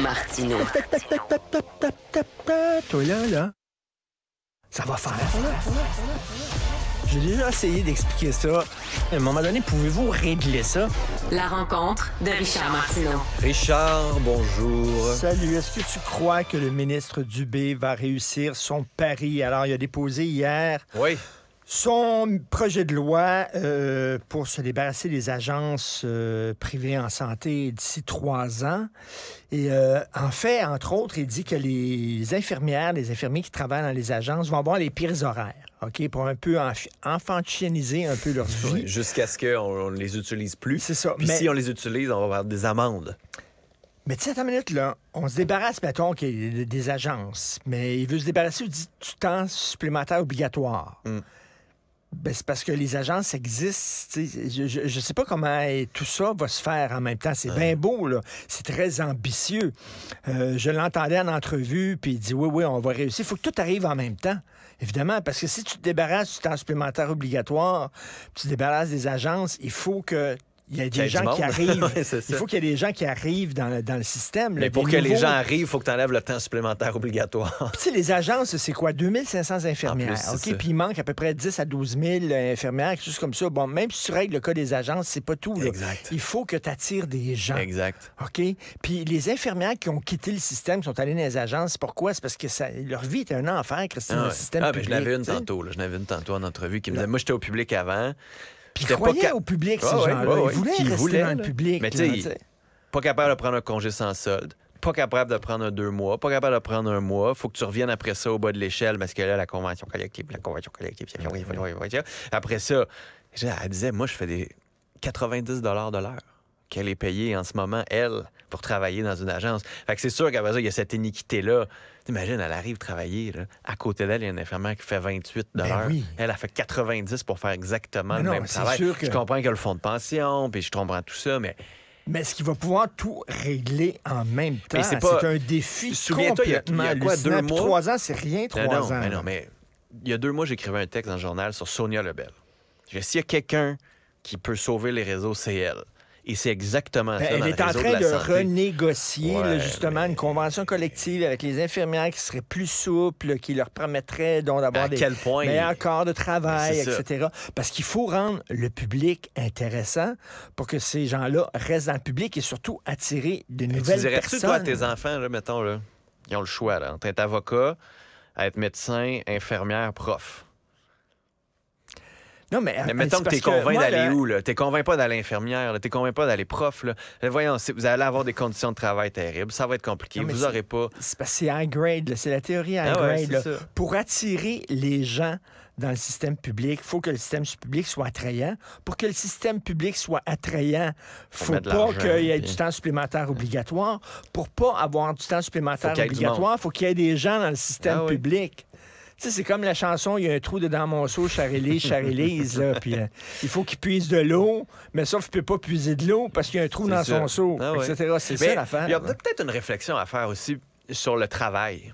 Martino. là, Ça va faire. J'ai déjà essayé d'expliquer ça. À un moment donné, pouvez-vous régler ça? La rencontre de Richard Martineau. Richard, bonjour. Salut. Est-ce que tu crois que le ministre Dubé va réussir son pari? Alors, il a déposé hier. Oui. Son projet de loi euh, pour se débarrasser des agences euh, privées en santé d'ici trois ans. Et euh, en fait, entre autres, il dit que les infirmières, les infirmiers qui travaillent dans les agences vont avoir les pires horaires. OK, pour un peu enf un peu leur vie. Jusqu'à ce qu'on ne les utilise plus. C'est ça. mais... si on les utilise, on va avoir des amendes. Mais tu sais, minute, là, on se débarrasse, mettons, des agences, mais il veut se débarrasser du temps supplémentaire obligatoire. Hmm. Ben, c'est parce que les agences existent. Je ne sais pas comment tout ça va se faire en même temps. C'est bien beau, C'est très ambitieux. Euh, je l'entendais en entrevue, puis il dit oui, oui, on va réussir. Il faut que tout arrive en même temps, évidemment, parce que si tu te débarrasses du temps supplémentaire obligatoire, tu te débarrasses des agences, il faut que il y a des gens qui arrivent. il faut qu'il y ait des gens qui arrivent dans, le système. pour que les gens arrivent, il faut que tu enlèves le temps supplémentaire obligatoire. les agences, c'est quoi? 2500 infirmières. OK, puis il manque à peu près 10 à 12 000 euh, infirmières, quelque chose comme ça. Bon, même si tu règles le cas des agences, c'est pas tout. Il faut que tu attires des gens. Exact. OK? Puis les infirmières qui ont quitté le système, qui sont allées dans les agences, pourquoi? C'est parce que leur vie était un enfer, Christine, ah le système ah, Je l'avais une tantôt. Là. Je l'avais une tantôt en entrevue qui me disait, moi, j'étais au public avant. Puis il au public, ces genre là le public. Mais tu sais, pas capable de prendre un congé sans solde pas capable de prendre un deux mois, pas capable de prendre un mois, faut que tu reviennes après ça au bas de l'échelle parce que là, la convention collective, la convention collective, après ça, elle disait, moi, je fais des 90 de l'heure qu'elle est payée en ce moment, elle pour travailler dans une agence. Fait que c'est sûr qu'à base il y a cette iniquité-là. T'imagines, elle arrive travailler, à côté d'elle, il y a une infirmière qui fait 28 ben Elle a fait 90 pour faire exactement le même travail. Je comprends qu'il a le fonds de pension, puis je comprends tout ça, mais... Mais ce qu'il va pouvoir tout régler en même temps, c'est pas... un défi Souviens-toi, il deux Trois ans, c'est rien, trois ans. il y a deux mois, j'écrivais un texte dans le journal sur Sonia Lebel. S'il y a quelqu'un qui peut sauver les réseaux, c'est elle. Et c'est exactement ben, ça. Elle est en train de, renégocier justement une convention collective avec les infirmières qui serait plus souple, qui leur permettrait donc d'avoir des meilleurs corps de travail, ben, etc. Parce qu'il faut rendre le public intéressant pour que ces gens-là restent dans le public et surtout attirer de ben, nouvelles personnes. Tu dirais à tes enfants, mettons, ils ont le choix entre être avocat, être médecin, infirmière, prof. Non, mais, mais euh, mettons que t'es convaincu d'aller où, là? T'es convaincu pas d'aller infirmière, t'es convainc pas d'aller prof, là. Euh, voyons, vous allez avoir des conditions de travail terribles, ça va être compliqué, vous aurez pas... C'est parce que c'est high grade, c'est la théorie high ah grade. Pour attirer les gens dans le système public, il faut que le système public soit attrayant. Pour que le système public soit attrayant, faut, faut pas qu'il y ait du temps supplémentaire obligatoire. Pour pas avoir du temps supplémentaire obligatoire, il faut qu'il y ait des gens dans le système ah public c'est comme la chanson Il y a un trou dedans mon seau, Charélie, Charélise. puis, euh, il faut qu'il puise de l'eau, mais sauf il ne peut pas puiser de l'eau parce qu'il y a un trou dans son seau, ah etc. C'est ça l'affaire. Il y a peut-être une réflexion à faire aussi sur le travail.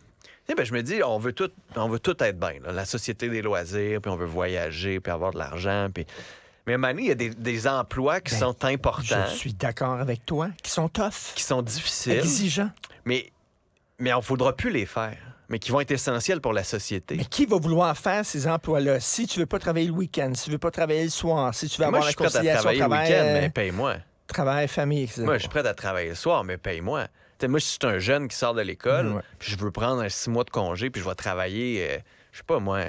Ben, je me dis, on veut tout, on veut tout être bien. La société des loisirs, puis on veut voyager, puis avoir de l'argent, puis... Mais Mani, il y a des, emplois qui ben, sont importants. Je suis d'accord avec toi, qui sont tough. Qui sont difficiles. Exigeants. Mais, mais on ne faudra plus les faire mais qui vont être essentiels pour la société. Mais qui va vouloir faire ces emplois-là? Si tu veux pas travailler le week-end, si tu veux pas travailler le soir, si tu veux avoir la conciliation travail... je suis prêt à travailler le week-end, euh, mais paye-moi. Travail, famille, etc. Moi, je suis prêt à travailler le soir, mais paye-moi. moi, je suis un jeune qui sort de l'école, puis je veux prendre un six mois de congé, puis je vais travailler, euh, je sais pas moi, euh,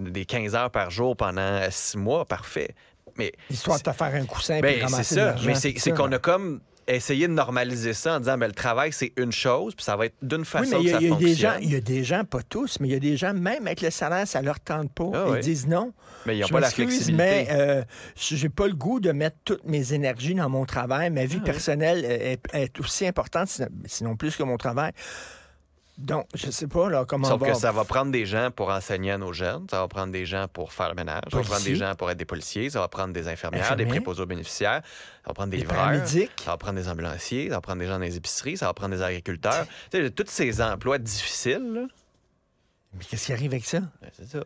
des 15 heures par jour pendant six mois, parfait. Mais Histoire de te faire un coussin ben, C'est ça, mais c'est qu'on a comme essayer de normaliser ça en disant mais ben, le travail c'est une chose puis ça va être d'une façon oui, ça fonctionne. il y a des gens pas tous mais il y a des gens même avec le salaire ça leur tente pas ah ils disent non. Mais ils n'ont pas la flexibilité. Mais euh, j'ai pas le goût de mettre toutes mes énergies dans mon travail, ma vie ah personnelle est, aussi importante sinon plus que mon travail. Donc, je sais pas là, comment va... que ça va prendre des gens pour enseigner à nos jeunes, ça va prendre des gens pour faire le ménage, ça va prendre des gens pour être des policiers, ça va prendre des infirmières, des préposés aux bénéficiaires, ça va prendre des, des ça va prendre des ambulanciers, ça va prendre des gens dans les épiceries, ça va prendre des agriculteurs. tu sais, tous ces emplois difficiles. Mais qu'est-ce qui arrive avec ça? Ben, c'est ça.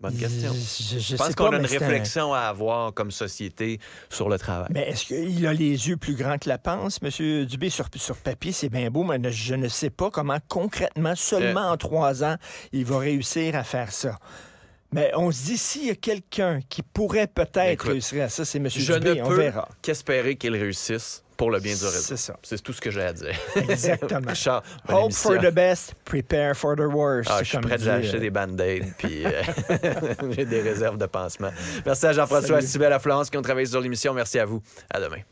Bonne question. Je, pense qu'on a une réflexion à avoir comme société sur le travail. Mais est-ce qu'il a les yeux plus grands que la pensée M. Dubé, sur, sur papier, c'est bien beau, mais je ne sais pas comment concrètement, seulement euh. en trois ans, il va réussir à faire ça. Mais on se dit, s'il y a quelqu'un qui pourrait peut-être réussir à ça, c'est M. Dubé, on verra. Qu'espérer qu'il réussisse pour le bien du réseau. C'est ça. C'est tout ce que j'ai à dire. Exactement. Richard, Hope for the best, prepare for the worst. Ah, je suis prêt à d'acheter euh, des band-aids, puis euh, j'ai des réserves de pansements. Merci à Jean-François et à Florence qui ont travaillé sur l'émission. Merci à vous. À demain.